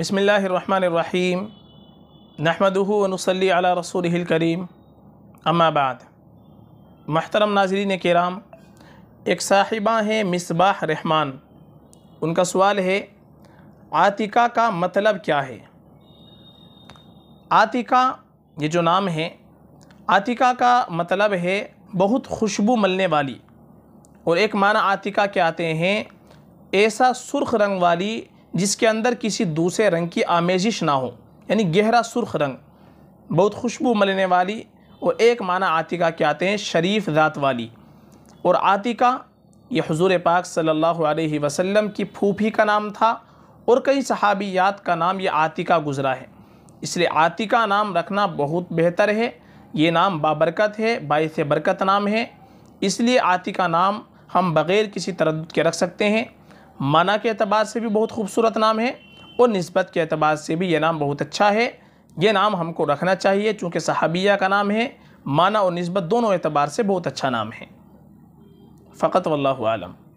बसमीम नहमदनसली अला रसूल करीम अम्माबाद महतरम नाजरीन कराम एक साहिबा हैं मिसबाह रहमान उनका सवाल है आतिका का मतलब क्या है आतिका ये जो नाम है आतिका का मतलब है बहुत खुशबू मलने वाली और एक माना आतिका के आते हैं ऐसा सुर्ख रंग वाली जिसके अंदर किसी दूसरे रंग की आमेजिश ना हो यानी गहरा सुर्ख रंग बहुत खुशबू मलने वाली और एक माना आतिका के आते हैं शरीफ ज़ात वाली और आतिका ये हजूर पाक सल्लल्लाहु अलैहि वसल्लम की फूफी का नाम था और कई सहाबियात का नाम ये आतिका गुज़रा है इसलिए आतिका नाम रखना बहुत बेहतर है ये नाम बाबरकत है बायस बरकत नाम है इसलिए आतिका नाम हम बग़ैर किसी तरद के रख सकते हैं माना के अतबार से भी बहुत खूबसूरत नाम है और नस्बत के अतबार से भी यह नाम बहुत अच्छा है ये नाम हमको रखना चाहिए चूँकि सहाबिया का नाम है माना और नस्बत दोनों एतबार से बहुत अच्छा नाम है फ़कत वल्लम